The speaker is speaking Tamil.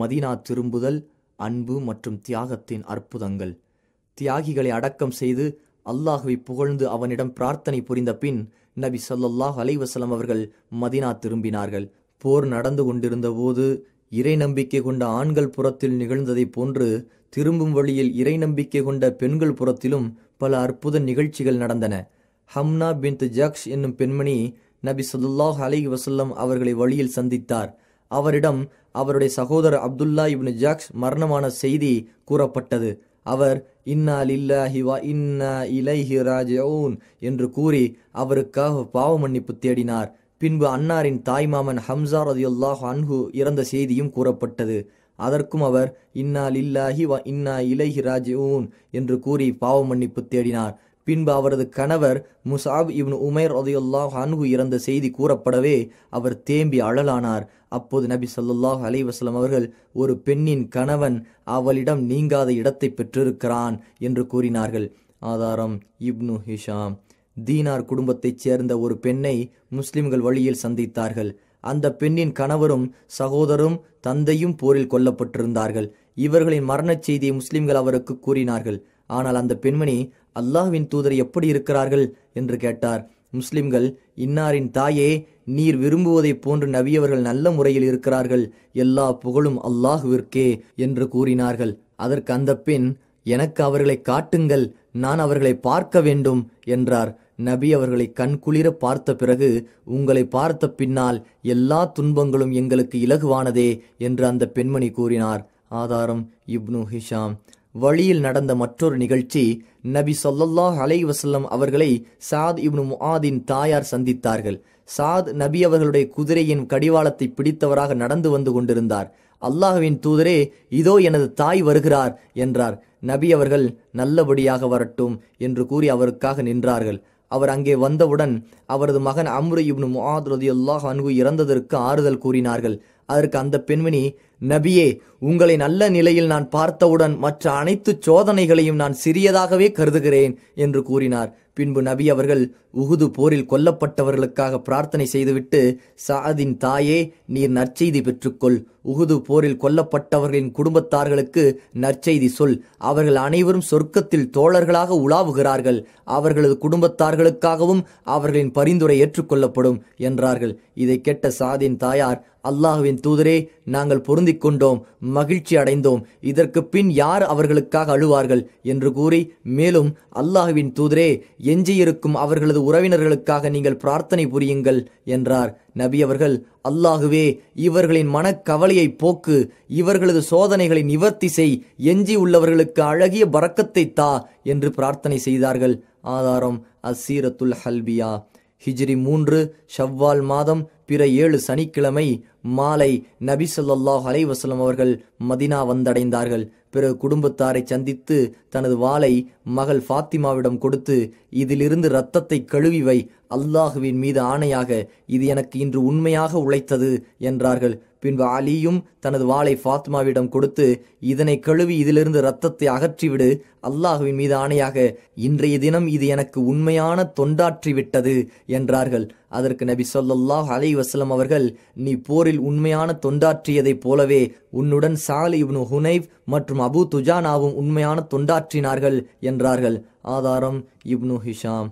மதினா திரும்புதல் அன்பு மற்றும் தியாகத்தின் அற்புதங்கள் தியாகிகளை அடக்கம் செய்து அல்லாஹுவை புகழ்ந்து அவனிடம் பிரார்த்தனை புரிந்த பின் நபி சொல்லாஹ் அலைவசலம் அவர்கள் மதினா திரும்பினார்கள் போர் நடந்து கொண்டிருந்த போது இறை நம்பிக்கை கொண்ட ஆண்கள் புறத்தில் நிகழ்ந்ததைப் போன்று திரும்பும் வழியில் இறை நம்பிக்கை கொண்ட பெண்கள் புறத்திலும் பல அற்புத நிகழ்ச்சிகள் நடந்தன ஹம்னா பின் ஜக்ஷ் என்னும் பெண்மணி நபி சொல்லாஹ் அலை வசல்லம் அவர்களை வழியில் சந்தித்தார் அவரிடம் அவருடைய சகோதரர் அப்துல்லா இப்னு ஜாக்ஸ் மரணமான செய்தி கூறப்பட்டது அவர் இன்னால் லில்லாஹி வா இன்னா இலைஹி ராஜவுன் என்று கூறி அவருக்காக பாவ மன்னிப்பு தேடினார் பின்பு அன்னாரின் தாய்மாமன் ஹம்சா ரதியுல்லாஹ் அன்ஹு இறந்த செய்தியும் கூறப்பட்டது அதற்கும் அவர் இன்னால் இல்லாஹி வ இன்னா இலைஹி ராஜியூன் என்று கூறி பாவ மன்னிப்பு தேடினார் பின்பு அவரது கணவர் முசாப் இவன் உமேர் ரதையுல்லாஹ் அன்கு இறந்த செய்தி கூறப்படவே அவர் தேம்பி அழலானார் அப்போது நபி சொல்லுல்லாஹ் அலைவாஸ்லம் அவர்கள் ஒரு பெண்ணின் கணவன் அவளிடம் நீங்காத இடத்தை பெற்றிருக்கிறான் என்று கூறினார்கள் ஆதாரம் இப்னு ஹிஷாம் தீனார் குடும்பத்தைச் சேர்ந்த ஒரு பெண்ணை முஸ்லிம்கள் வழியில் சந்தித்தார்கள் அந்த பெண்ணின் கணவரும் சகோதரும் தந்தையும் போரில் கொல்லப்பட்டிருந்தார்கள் இவர்களின் மரணச் செய்தியை முஸ்லிம்கள் அவருக்கு கூறினார்கள் ஆனால் அந்த பெண்மணி அல்லாஹ்வின் தூதர் எப்படி இருக்கிறார்கள் என்று கேட்டார் முஸ்லிம்கள் இன்னாரின் தாயே நீர் விரும்புவதைப் போன்று நவியவர்கள் நல்ல முறையில் இருக்கிறார்கள் எல்லா புகழும் அல்லாஹுவிற்கே என்று கூறினார்கள் அதற்கு அந்த பெண் எனக்கு அவர்களை காட்டுங்கள் நான் அவர்களை பார்க்க வேண்டும் என்றார் நபி அவர்களை கண்குளிர பார்த்த பிறகு உங்களை பார்த்த பின்னால் எல்லா துன்பங்களும் எங்களுக்கு இலகுவானதே என்று அந்த பெண்மணி கூறினார் ஆதாரம் இப்னு ஹிஷாம் வழியில் நடந்த மற்றொரு நிகழ்ச்சி நபி சொல்லல்லாஹ் அலை வசல்லம் அவர்களை சாத் இப்னு முஹாதின் தாயார் சந்தித்தார்கள் சாத் நபி அவர்களுடைய குதிரையின் கடிவாளத்தை பிடித்தவராக நடந்து வந்து கொண்டிருந்தார் அல்லாஹுவின் தூதரே இதோ எனது தாய் வருகிறார் என்றார் நபி அவர்கள் நல்லபடியாக வரட்டும் என்று கூறி அவருக்காக நின்றார்கள் அவர் அங்கே வந்தவுடன் அவரது மகன் அம்ரு இப்னு முஹாத் ரதியுல்லாஹ் அன்கு இறந்ததற்கு ஆறுதல் கூறினார்கள் அதற்கு அந்த பெண்மணி நபியே உங்களை நல்ல நிலையில் நான் பார்த்தவுடன் மற்ற அனைத்து சோதனைகளையும் நான் சிறியதாகவே கருதுகிறேன் என்று கூறினார் பின்பு நபி அவர்கள் உகுது போரில் கொல்லப்பட்டவர்களுக்காக பிரார்த்தனை செய்துவிட்டு சாதின் தாயே நீர் நற்செய்தி பெற்றுக்கொள் உகுது போரில் கொல்லப்பட்டவர்களின் குடும்பத்தார்களுக்கு நற்செய்தி சொல் அவர்கள் அனைவரும் சொர்க்கத்தில் தோழர்களாக உலாவுகிறார்கள் அவர்களது குடும்பத்தார்களுக்காகவும் அவர்களின் பரிந்துரை ஏற்றுக்கொள்ளப்படும் என்றார்கள் இதை கேட்ட சாதின் தாயார் அல்லாஹுவின் தூதரே நாங்கள் பொருந்திக் கொண்டோம் மகிழ்ச்சி அடைந்தோம் இதற்கு பின் யார் அவர்களுக்காக அழுவார்கள் என்று கூறி மேலும் அல்லாஹுவின் தூதரே எஞ்சியிருக்கும் அவர்களது உறவினர்களுக்காக நீங்கள் பிரார்த்தனை புரியுங்கள் என்றார் நபி அவர்கள் அல்லாகுவே இவர்களின் மனக்கவலையை போக்கு இவர்களது சோதனைகளை நிவர்த்தி செய் எஞ்சி உள்ளவர்களுக்கு அழகிய பறக்கத்தை தா என்று பிரார்த்தனை செய்தார்கள் ஆதாரம் அசீரத்துல் ஹல்பியா ஹிஜ்ரி மூன்று ஷவ்வால் மாதம் பிற ஏழு சனிக்கிழமை மாலை நபி சொல்லாஹ் அலைவசலம் அவர்கள் மதினா வந்தடைந்தார்கள் பிறகு குடும்பத்தாரை சந்தித்து தனது வாளை மகள் ஃபாத்திமாவிடம் கொடுத்து இதிலிருந்து இரத்தத்தை கழுவி வை அல்லாஹுவின் மீது ஆணையாக இது எனக்கு இன்று உண்மையாக உழைத்தது என்றார்கள் பின்பு அலியும் தனது வாளை ஃபாத்மாவிடம் கொடுத்து இதனை கழுவி இதிலிருந்து இரத்தத்தை அகற்றிவிடு அல்லாஹுவின் மீது ஆணையாக இன்றைய தினம் இது எனக்கு உண்மையான தொண்டாற்றி விட்டது என்றார்கள் அதற்கு நபி சொல்லாஹ் அலை வசலம் அவர்கள் நீ போரில் உண்மையான தொண்டாற்றியதைப் போலவே உன்னுடன் சாலி இப்னு ஹுனைவ் மற்றும் அபு துஜானாவும் உண்மையான தொண்டாற்றினார்கள் என்றார்கள் ஆதாரம் இப்னு ஹிஷாம்